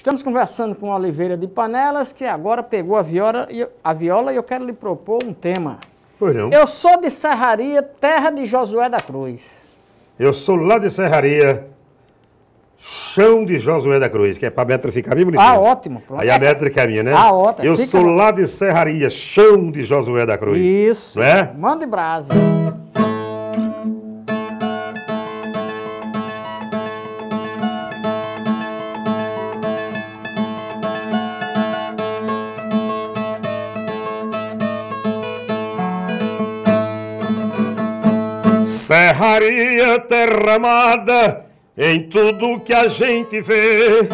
Estamos conversando com Oliveira de Panelas, que agora pegou a viola, e, a viola e eu quero lhe propor um tema. Pois não. Eu sou de Serraria, terra de Josué da Cruz. Eu sou lá de Serraria, chão de Josué da Cruz, que é para a métrica ficar bem bonitinha. Ah, ótimo. Pronto. Aí a métrica é minha, né? Ah, ótimo. Eu Fica sou lá de Serraria, chão de Josué da Cruz. Isso. Não é? Mande brasa. Serraria, terra amada, em tudo que a gente vê.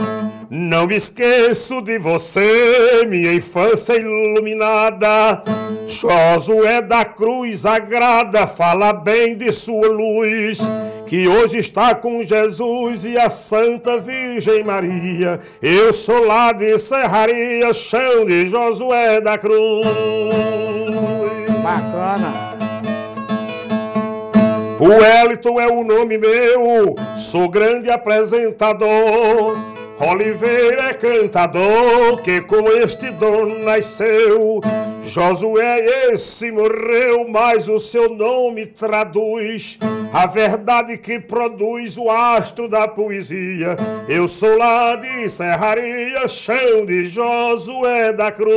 Não me esqueço de você, minha infância iluminada. Josué da cruz agrada, fala bem de sua luz, que hoje está com Jesus e a Santa Virgem Maria. Eu sou lá de Serraria, chão de Josué da Cruz. Bacana. O Wellington é o nome meu, sou grande apresentador. Oliveira é cantador que com este dom nasceu. Josué é esse morreu, mas o seu nome traduz a verdade que produz o astro da poesia. Eu sou lá de Serraria, chão de Josué da Cruz.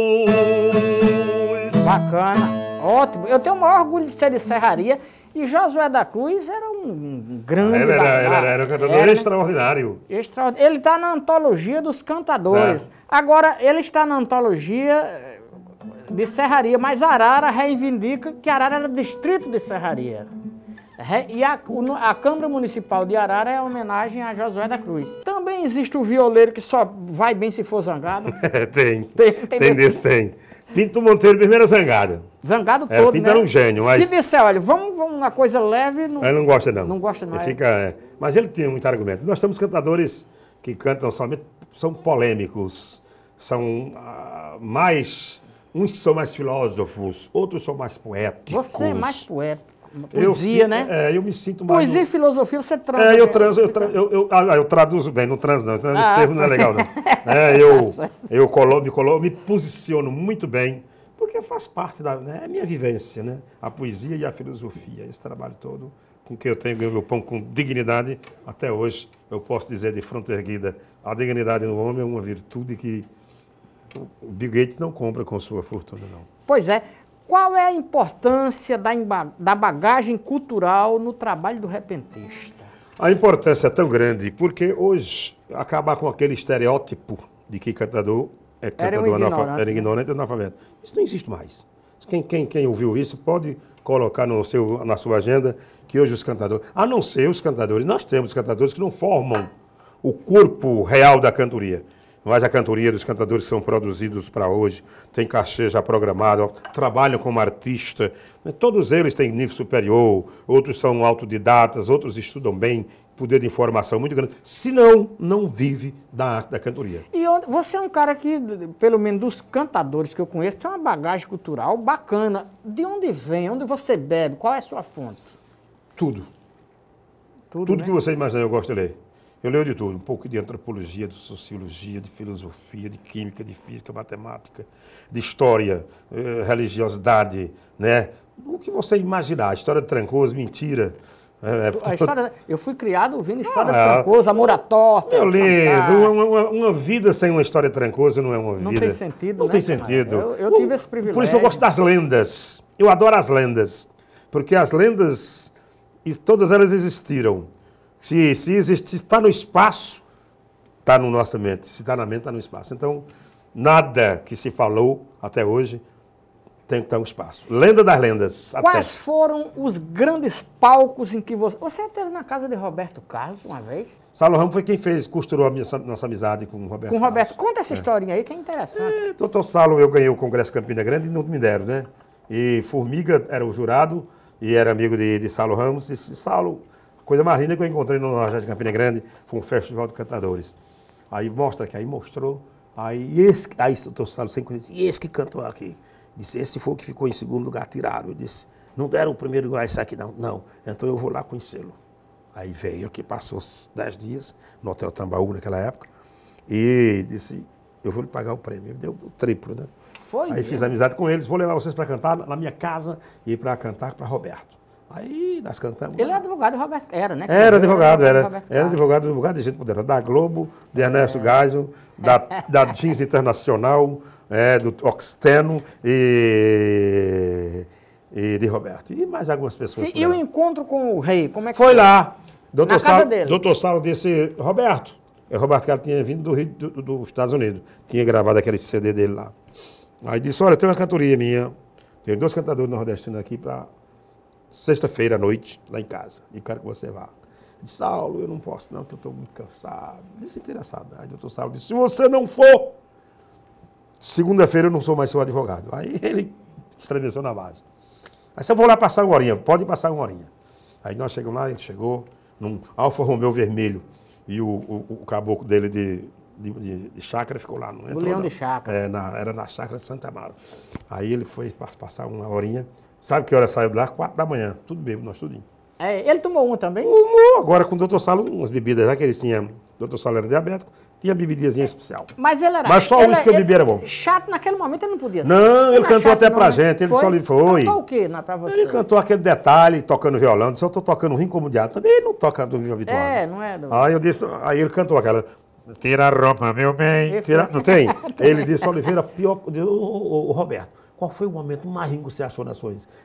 Bacana, ótimo. Eu tenho o maior orgulho de ser de Serraria e Josué da Cruz era um grande. Ele era, ele era, era um cantador era, extraordinário. Ele está na antologia dos cantadores. É. Agora, ele está na antologia eh, de Serraria, mas Arara reivindica que Arara era distrito de Serraria. É, e a, a Câmara Municipal de Arara é homenagem a Josué da Cruz. Também existe o violeiro que só vai bem se for zangado. É, tem. Tem, tem, tem desse, tipo. tem. Pinto Monteiro primeiro era é zangado. Zangado todo, era, Pinto né? era um gênio, mas... Se disser, olha, vamos, vamos uma coisa leve... Não... Ele não gosta, não. Não gosta, não. Ele é... fica, é... Mas ele tem muito argumento. Nós temos cantadores que cantam somente... São polêmicos, são ah, mais... Uns que são mais filósofos, outros são mais poéticos. Você é mais poeta poesia, eu, né? É, eu me sinto mais. Poesia e filosofia você traz. É, eu, trans, eu, tra, eu, eu, ah, eu traduzo bem, não trans não, trans, esse ah. termo não é legal não. É, eu tá eu colo, me, colo, me posiciono muito bem, porque faz parte da né, é minha vivência, né? A poesia e a filosofia, esse trabalho todo com que eu tenho ganho meu pão com dignidade, até hoje eu posso dizer de fronte erguida, a dignidade do homem é uma virtude que o Bill Gates não compra com sua fortuna, não. Pois é. Qual é a importância da, da bagagem cultural no trabalho do repentista? A importância é tão grande, porque hoje acabar com aquele estereótipo de que cantador é cantador era um né? ignorante, analfabeto. Isso não existe mais. Quem, quem, quem ouviu isso pode colocar no seu, na sua agenda que hoje os cantadores, a não ser os cantadores, nós temos cantadores que não formam o corpo real da cantoria mas a cantoria dos cantadores são produzidos para hoje, tem cachê já programado, trabalham como artista. Né, todos eles têm nível superior, outros são autodidatas, outros estudam bem, poder de informação muito grande. Se não, não vive da arte da cantoria. E você é um cara que, pelo menos dos cantadores que eu conheço, tem uma bagagem cultural bacana. De onde vem? Onde você bebe? Qual é a sua fonte? Tudo. Tudo, Tudo né? que você imagina, eu gosto de ler. Eu leio de tudo, um pouco de antropologia, de sociologia, de filosofia, de química, de física, matemática, de história, eh, religiosidade, né? O que você imaginar, história de Trancoso, mentira. Eh, é, a história, eu fui criado ouvindo história ah, trancosa, amor à torta. Meu lindo, uma, uma, uma, vida sem uma história trancosa não é uma vida. Não tem sentido, Não né, tem sentido. Eu, eu, tive esse privilégio. Por isso que eu gosto das lendas. Eu adoro as lendas. Porque as lendas, todas elas existiram. Se, se existe, está no espaço, está na no nossa mente. Se está na mente, está no espaço. Então, nada que se falou até hoje tem que estar espaço. Lenda das lendas. Quais até. foram os grandes palcos em que você. Você esteve na casa de Roberto Carlos uma vez? Salo Ramos foi quem fez, costurou a minha, nossa amizade com o Roberto. Com o Roberto. Carlos. Conta essa é. historinha aí que é interessante. É, doutor Salo, eu ganhei o Congresso Campina Grande e não me deram, né? E Formiga era o jurado e era amigo de, de Saulo Ramos. Disse: Salo coisa mais linda que eu encontrei no Nordeste de Campina Grande foi um festival de cantadores. Aí mostra aqui, aí mostrou, aí esse, aí eu falando sem conhecer, e esse que cantou aqui. Disse, esse foi o que ficou em segundo lugar, tiraram. Eu disse, não deram o primeiro lugar, isso aqui não. Não, então eu vou lá conhecê-lo. Aí veio, que passou dez dias no Hotel Tambaú naquela época, e disse, eu vou lhe pagar o prêmio. Deu o triplo, né? Foi. Aí mesmo? fiz amizade com eles, vou levar vocês para cantar na minha casa e para cantar para Roberto. Aí nós cantamos. Ele era advogado Roberto. Era, né? Era advogado, era. Era, advogado, advogado de gente poderosa. Da Globo, de Ernesto é. Geisel, da, da Jeans Internacional, é, do Oxteno e, e de Roberto. E mais algumas pessoas. Sim, e o encontro com o rei, como é que foi? Foi lá. Doutor Na Salo, dele. Doutor Salo disse, Roberto. É, Roberto Carlos tinha vindo do Rio, do, dos Estados Unidos. Tinha gravado aquele CD dele lá. Aí disse, olha, tem uma cantoria minha. Tem dois cantadores nordestinos aqui para sexta-feira à noite, lá em casa. E quero que você vá. Eu disse, Saulo, eu não posso não, que eu estou muito cansado. Desinteressado. Aí o doutor Saulo disse, se você não for, segunda-feira eu não sou mais seu advogado. Aí ele estremeceu na base. Aí eu vou lá passar uma horinha, pode passar uma horinha. Aí nós chegamos lá, ele chegou num Alfa Romeo vermelho. E o, o, o caboclo dele de, de, de, de chácara ficou lá. Não entrou, o leão não. de chácara. É, na, era na chácara de Santa Amaro. Aí ele foi passar uma horinha. Sabe que hora saiu de lá? Quatro da manhã. Tudo bem, nós tudinho. É, ele tomou um também? Tomou. Agora com o doutor Salo, umas bebidas lá que ele tinha. O doutor Salo era diabético, tinha bebidinha especial. Mas ele era. Mas só ele, isso que eu bebi era bom. Chato naquele momento ele não podia ser. Não, ele, ele cantou até pra gente. Ele foi? só lhe foi. Cantou o quê não, é pra você? Ele cantou aquele detalhe, tocando violão. Disse, eu tô tocando um rim como diabo. Também ele não toca do vinho habitual. É, né? não é, do... Aí eu disse, aí ele cantou aquela. Tira a roupa, meu bem. Tira... Não tem? Tá ele disse, Oliveira, pior. O, o Roberto qual foi o momento mais rico que você achou nas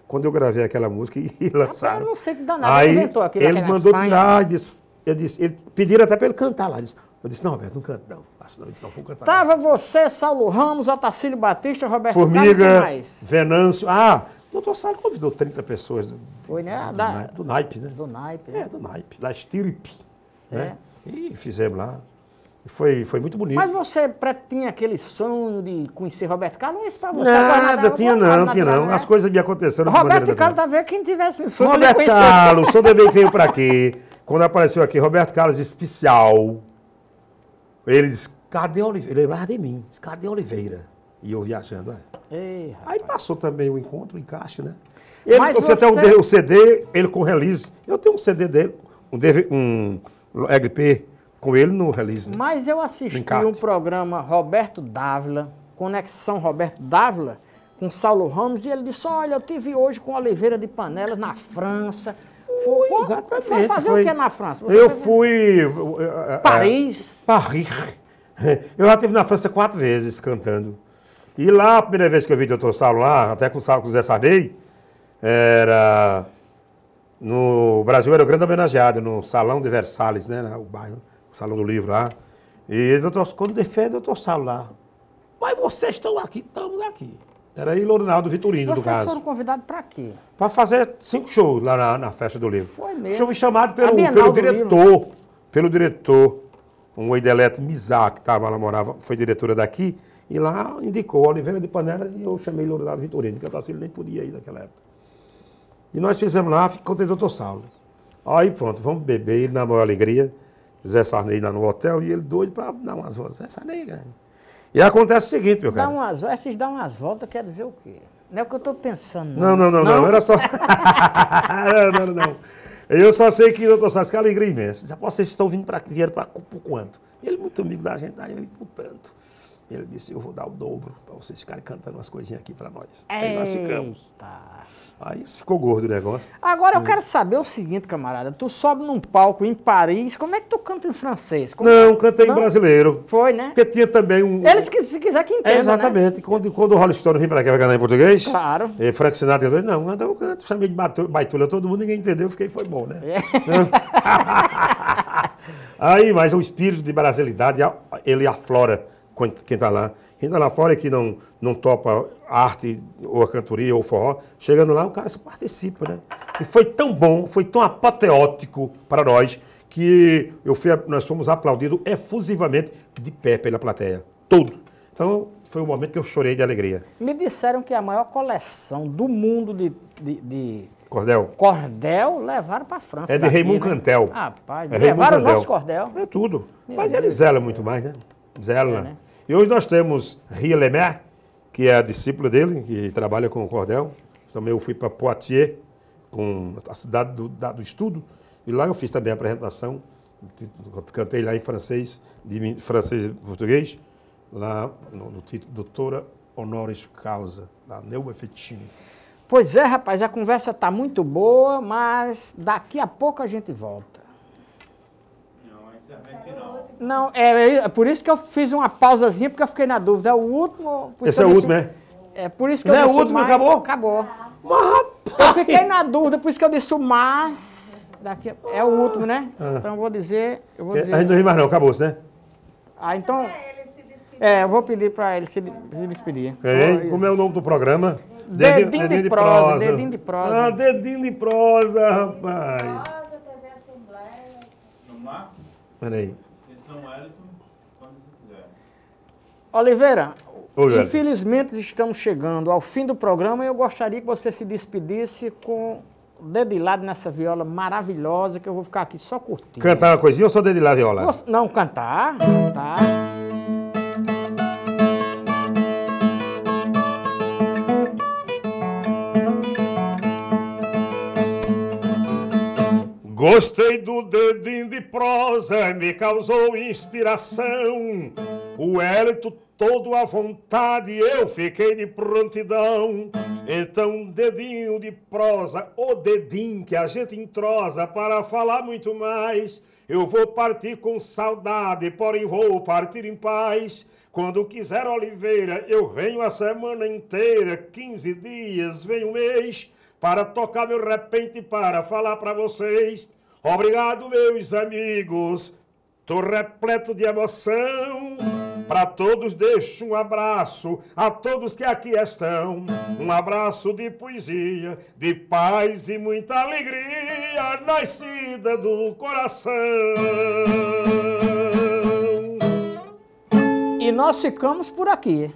Quando eu gravei aquela música e lançaram. Eu não sei que danado Aí, inventou aquilo. Ele mandou tirar, e disse, eu disse, ele pediram até para ele cantar lá. Disse, eu disse, não, Roberto, não canta não. Eu disse, não, vou cantar. Tava você, Saulo Ramos, Otacílio Batista, Roberto Formiga, Carlos, Venâncio. Ah, o doutor Saulo convidou 30 pessoas. Do, Foi, né? Do, da, do naipe, né? Do naipe. Né? É, do naipe, da estirpe. É. Né? E fizemos lá. Foi, foi muito bonito. Mas você tinha aquele sonho de conhecer Roberto Carlos? Isso para você? É nada, nada tinha não, nada, tinha nada, não. Né? As coisas me aconteceram Roberto Carlos tá vendo quem tivesse sonho Roberto Carlos, sou devei veio para quê? Quando apareceu aqui Roberto Carlos especial, ele disse, cadê Oliveira? Ele lembrava de mim, disse, cadê Oliveira? E eu viajando, né? Ei, Aí passou também o encontro, o encaixe, né? Ele, Mas você... até um, o CD, ele com release. Eu tenho um CD dele, um, DV, um LP com ele no release. Né? Mas eu assisti um programa Roberto Dávila, Conexão Roberto Dávila, com Saulo Ramos, e ele disse: Olha, eu tive hoje com Oliveira de Panelas na França. Foi, Foi exatamente. Foi fazer Foi... o que na França? Você eu fui. Paris. É, é, é, Paris. Eu já estive na França quatro vezes cantando. E lá, a primeira vez que eu vi o Dr. Saulo lá, até com o Saulo com o Zé Sarney, era. No Brasil era o grande homenageado, no Salão de Versalhes, né? O bairro. Salão do Livro lá. E ele, doutor, quando defende, doutor Saulo lá. Mas vocês estão aqui, estamos aqui. Era aí Ilorinaldo Vitorino, do caso. Vocês foram convidados para quê? Para fazer cinco shows lá na, na, festa do livro. Foi mesmo. Show chamado pelo, pelo diretor, livro. pelo diretor, um Eideleto Mizar, que estava lá, morava, foi diretora daqui, e lá indicou Oliveira de Panela e eu chamei Ilorinaldo Vitorino, que o ele nem podia ir naquela época. E nós fizemos lá, contei o doutor Saulo. Aí pronto, vamos beber, ele na maior alegria. Zé Sarney lá no hotel e ele doido para dar umas voltas. Zé Sarney ganha. Né? E acontece o seguinte, meu cara. Dá umas, esses dão umas voltas quer dizer o quê? Não é o que eu estou pensando. Não, não, não, não, não. Era só. não, não, não. Eu só sei que o tô só que alegria imensa. Já posso, vocês estão vindo para vieram para por quanto? Ele é muito amigo da gente, aí eu por tanto. Ele disse: Eu vou dar o dobro para vocês ficarem cantando umas coisinhas aqui para nós. Eita. Aí nós ficamos. Aí ficou gordo o negócio. Agora hum. eu quero saber o seguinte, camarada: tu sobe num palco em Paris, como é que tu canta em francês? Como... Não, é? cantei Não? em brasileiro. Foi, né? Porque tinha também um. Eles que se quiser que entenda. É, exatamente. Né? Quando, quando o Rolling Stone vem para cá, vai cantar em português? Claro. E eh, Frank Sinatra dois, não, então eu canto, chamei de baitulha todo mundo, ninguém entendeu, fiquei, foi bom, né? É. Aí, mas o espírito de brasilidade, ele aflora quem está lá. Quem está lá fora e que não, não topa arte ou a cantoria ou forró, chegando lá, o cara se participa, né? E foi tão bom, foi tão apoteótico para nós que eu fui, nós fomos aplaudidos efusivamente de pé pela plateia. Todo. Então, foi o um momento que eu chorei de alegria. Me disseram que a maior coleção do mundo de, de, de... Cordel. Cordel levaram para a França. É de Raymond né? Cantel. Rapaz, é levaram o nosso cordel. É tudo. Meu Mas Deus ele zela muito mais, né? Zela. É, né? E hoje nós temos Ria Lemer, que é a discípula dele, que trabalha com o cordel. Também eu fui para Poitiers, com a cidade do, da, do estudo, e lá eu fiz também a apresentação. Cantei lá em francês, de francês e português, lá no, no título Doutora Honoris Causa, da Neuba Pois é, rapaz, a conversa está muito boa, mas daqui a pouco a gente volta. Não, é, é, é, por isso que eu fiz uma pausazinha, porque eu fiquei na dúvida. É o último. Esse é o último, né? É por isso que não eu é disse. É o último, mais, acabou? Acabou. Mas, rapaz. Eu fiquei na dúvida, por isso que eu disse o mas. Daqui, é o último, né? Ah. Então eu vou dizer. Eu vou dizer. A gente não ri mais, não, acabou-se, né? Ah, então. É, é, eu vou pedir para ele se, se despedir. É, como é o nome do programa? Dedinho, dedinho, dedinho de, prosa, prosa, Dedinho de prosa. Ah, dedinho de prosa, rapaz. Dedinho de prosa, TV Assembleia. Vamos lá? Peraí. Então, Oliveira, Oi, infelizmente estamos chegando ao fim do programa e eu gostaria que você se despedisse com o dedilado nessa viola maravilhosa que eu vou ficar aqui só curtindo. Cantar uma coisinha ou só dedilado a viola? Não, cantar, cantar. Gostei do dedinho de prosa, me causou inspiração. O hérito todo à vontade, eu fiquei de prontidão. Então, dedinho de prosa, o dedinho que a gente entrosa para falar muito mais. Eu vou partir com saudade, porém vou partir em paz. Quando quiser Oliveira, eu venho a semana inteira, 15 dias, venho um mês, para tocar meu repente, para falar para vocês Obrigado, meus amigos. Tô repleto de emoção. Para todos deixo um abraço, a todos que aqui estão. Um abraço de poesia, de paz e muita alegria, nascida do coração. E nós ficamos por aqui.